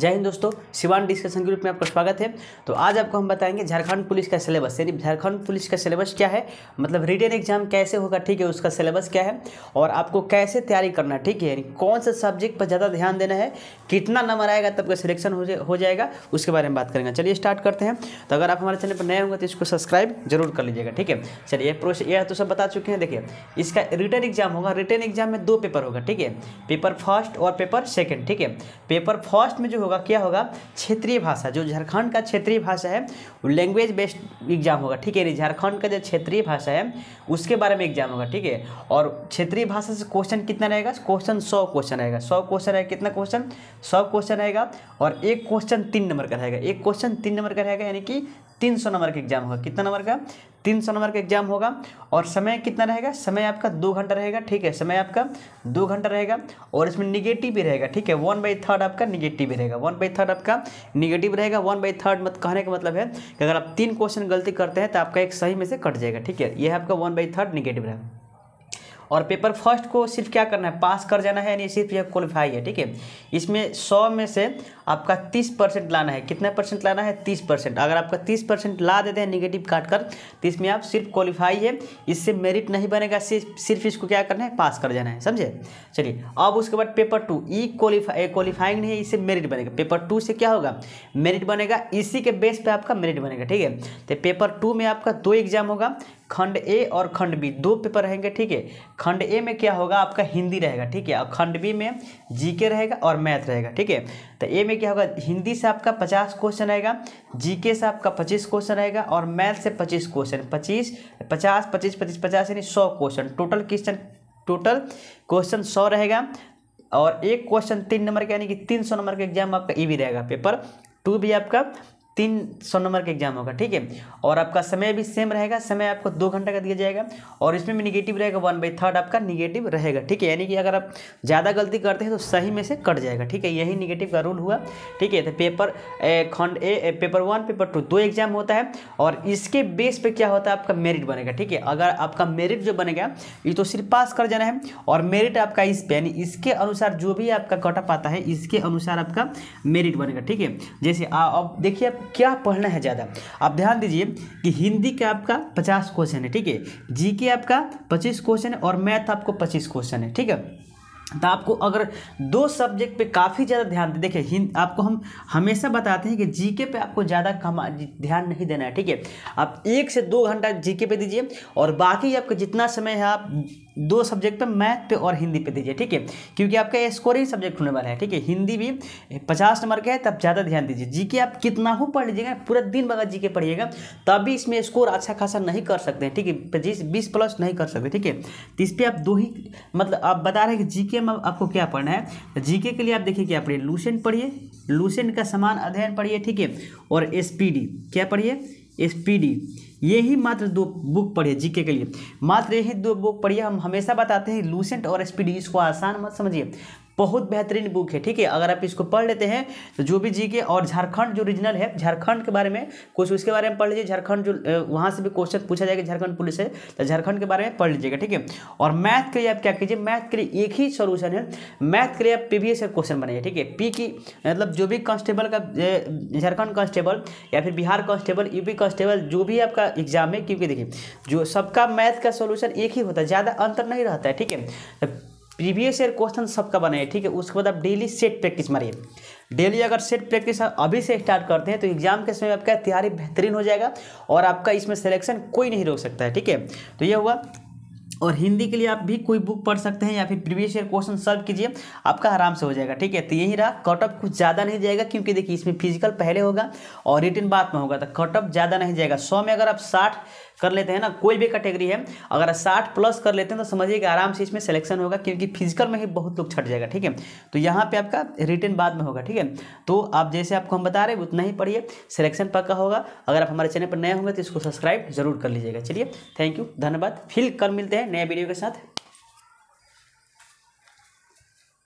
जय हिंद दोस्तों Shivan discussion group में आपका स्वागत है तो आज आपको हम बताएंगे झारखंड पुलिस का सिलेबस यानी झारखंड पुलिस का सिलेबस क्या है मतलब रिटर्न एग्जाम कैसे होगा ठीक है उसका सिलेबस क्या है और आपको कैसे तैयारी करना है ठीक है यानी कौन सा सब्जेक्ट पर ज़्यादा ध्यान देना है कितना नंबर आएगा तब का सिलेक्शन हो, हो जाएगा उसके बारे में बात करेंगे चलिए स्टार्ट करते हैं तो अगर आप हमारे चैनल पर नए होंगे तो इसको सब्सक्राइब जरूर कर लीजिएगा ठीक है चलिए प्रोसेस यह तो सब बता चुके हैं देखिए इसका रिटर्न एग्जाम होगा रिटर्न एग्जाम में दो पेपर होगा ठीक है पेपर फर्स्ट और पेपर सेकेंड ठीक है पेपर फर्स्ट में जो होगा क्या होगा क्षेत्रीय भाषा जो झारखंड का क्षेत्रीय भाषा है लैंग्वेज बेस्ड एग्जाम होगा ठीक है यानी झारखंड का जो क्षेत्रीय भाषा है उसके बारे में एग्जाम होगा ठीक है और क्षेत्रीय भाषा से क्वेश्चन कितना रहेगा क्वेश्चन सौ क्वेश्चन रहेगा सौ क्वेश्चन रहेगा कितना क्वेश्चन सौ क्वेश्चन रहेगा और एक क्वेश्चन तीन नंबर का रहेगा एक क्वेश्चन तीन नंबर का रहेगा यानी कि तीन नंबर का एग्जाम होगा कितना नंबर का तीन सौ नंबर का एग्जाम होगा और समय कितना रहेगा समय आपका दो घंटा रहेगा ठीक है समय आपका दो घंटा रहेगा और इसमें निगेटिव भी रहेगा ठीक है वन बाई थर्ड आपका निगेटिव रहेगा वन बाई थर्ड आपका निगेटिव रहेगा वन बाई थर्ड मत कहने का मतलब है कि अगर आप तीन क्वेश्चन गलती करते हैं तो आपका एक सही में से कट जाएगा ठीक है यह आपका वन बाई थर्ड निगेटिव रहेगा और पेपर फर्स्ट को सिर्फ क्या करना है पास कर जाना है यानी सिर्फ यह क्वालिफाई है ठीक है इसमें सौ में से आपका तीस परसेंट लाना है कितना परसेंट लाना है तीस परसेंट अगर आपका तीस परसेंट ला देते हैं निगेटिव काट कर तो इसमें आप सिर्फ क्वालिफाई है इससे मेरिट नहीं बनेगा सिर्फ सिर्फ इसको क्या करना है पास कर जाना है समझे चलिए अब उसके बाद पेपर टू ई क्वालिफाई क्वालिफाइंग नहीं है इससे मेरिट बनेगा पेपर टू से क्या होगा मेरिट बनेगा इसी के बेस पर आपका मेरिट बनेगा ठीक है तो पेपर टू में आपका दो एग्जाम होगा खंड ए और खंड बी दो पेपर रहेंगे ठीक है खंड ए में क्या होगा आपका हिंदी रहेगा ठीक है और खंड बी में जीके रहेगा और मैथ रहेगा ठीक है तो ए में में क्या होगा हिंदी से आपका पचास क्वेश्चन आएगा जीके से आपका पच्चीस क्वेश्चन आएगा और मैथ से पच्चीस क्वेश्चन पच्चीस पचास पच्चीस पच्चीस पचास यानी सौ question total question total question सौ रहेगा और एक क्वेश्चन तीन नंबर का यानी कि तीन सौ नंबर का एग्जाम आपका ई e भी रहेगा पेपर टू भी आपका तीन सौ नंबर का एग्जाम होगा ठीक है और आपका समय भी सेम रहेगा समय आपको दो घंटे का दिया जाएगा और इसमें भी निगेटिव रहेगा वन बाई थर्ड आपका निगेटिव रहेगा ठीक है यानी कि अगर आप ज़्यादा गलती करते हैं तो सही में से कट जाएगा ठीक है यही निगेटिव का रूल हुआ ठीक है तो पेपर ए, खंड A, A paper one paper two दो एग्जाम होता है और इसके बेस पर क्या होता है आपका मेरिट बनेगा ठीक है अगर आपका मेरिट जो बनेगा ये तो सिर्फ पास कर जाना है और मेरिट आपका इस पर यानी इसके अनुसार जो भी आपका कटअप आता है इसके अनुसार आपका मेरिट बनेगा ठीक है जैसे अब देखिए आप क्या पढ़ना है ज़्यादा आप ध्यान दीजिए कि हिंदी का आपका पचास क्वेश्चन है ठीक है जी के आपका पच्चीस क्वेश्चन है और मैथ आपको पच्चीस क्वेश्चन है ठीक है तो आपको अगर दो सब्जेक्ट पे काफ़ी ज़्यादा ध्यान दें देखिए हिंद आपको हम हमेशा बताते हैं कि जीके पे आपको ज़्यादा कमा ध्यान नहीं देना है ठीक है आप एक से दो घंटा जीके पे दीजिए और बाकी आपका जितना समय है आप दो सब्जेक्ट पे मैथ पे और हिंदी पे दीजिए ठीक है क्योंकि आपका ये स्कोरिंग सब्जेक्ट होने वाला है ठीक है हिंदी भी पचास नंबर का है तब ज़्यादा ध्यान दीजिए जीके आप कितना हो पढ़ लीजिएगा पूरा दिन बगैर जीके पढ़िएगा तभी इसमें स्कोर अच्छा खासा नहीं कर सकते हैं ठीक है बीस प्लस नहीं कर सकते ठीक है तो इस पर आप दो ही मतलब आप बता रहे हैं कि जी जीके में आपको क्या पढ़ना है तो जीके के लिए आप देखिए क्या पढ़िए लूसेंट पढ़िए लूसेंट का समान अध्ययन पढ़िए ठीक है और एस क्या पढ़िए एस यही मात्र दो बुक पढ़िए जीके के लिए मात्र यही दो बुक पढ़िए हम हमेशा बताते हैं लूसेंट और स्पीडी इसको आसान मत समझिए बहुत बेहतरीन बुक है ठीक है अगर आप इसको पढ़ लेते हैं तो जो भी जीके और झारखंड जो रीजनल है झारखंड के बारे में कुछ उसके बारे में पढ़ लीजिए झारखंड जो वहाँ से भी क्वेश्चन पूछा जाएगा झारखंड पुलिस से तो झारखंड के बारे में पढ़ लीजिएगा ठीक है और मैथ के लिए आप क्या कीजिए मैथ के लिए एक ही सोल्यूशन है मैथ के लिए आप पी का क्वेश्चन बनाइए ठीक है पी की मतलब जो भी कांस्टेबल का झारखंड कांस्टेबल या फिर बिहार कांस्टेबल यूपी कॉन्स्टेबल जो भी आपका एग्जाम में क्योंकि देखिए जो सबका मैथ का सोल्यूशन एक ही होता है ज़्यादा अंतर नहीं रहता है ठीक है प्रीवियस ईयर क्वेश्चन सबका बनाइए ठीक है उसके बाद आप डेली सेट प्रैक्टिस मारिए डेली अगर सेट प्रैक्टिस अभी से स्टार्ट करते हैं तो एग्जाम के समय आपका तैयारी बेहतरीन हो जाएगा और आपका इसमें सिलेक्शन कोई नहीं रोक सकता है ठीक है तो ये हुआ और हिंदी के लिए आप भी कोई बुक पढ़ सकते हैं या फिर प्रीवियस ईयर क्वेश्चन सॉल्व कीजिए आपका आराम से हो जाएगा ठीक है तो यही रहा कट ऑफ कुछ ज़्यादा नहीं जाएगा क्योंकि देखिए इसमें फिजिकल पहले होगा और रिटर्न बाद में होगा तो कट ऑफ ज़्यादा नहीं जाएगा सौ में अगर आप साठ कर लेते हैं ना कोई भी कैटेगरी है अगर साठ प्लस कर लेते हैं तो समझिए कि आराम से इसमें सिलेक्शन होगा क्योंकि फिजिकल में ही बहुत लोग छट जाएगा ठीक है तो यहाँ पे आपका रिटर्न बाद में होगा ठीक है तो आप जैसे आपको हम बता रहे हैं उतना ही पढ़िए सिलेक्शन पक्का होगा अगर आप हमारे चैनल पर नए होंगे तो इसको सब्सक्राइब जरूर कर लीजिएगा चलिए थैंक यू धन्यवाद फिर कल मिलते हैं नए वीडियो के साथ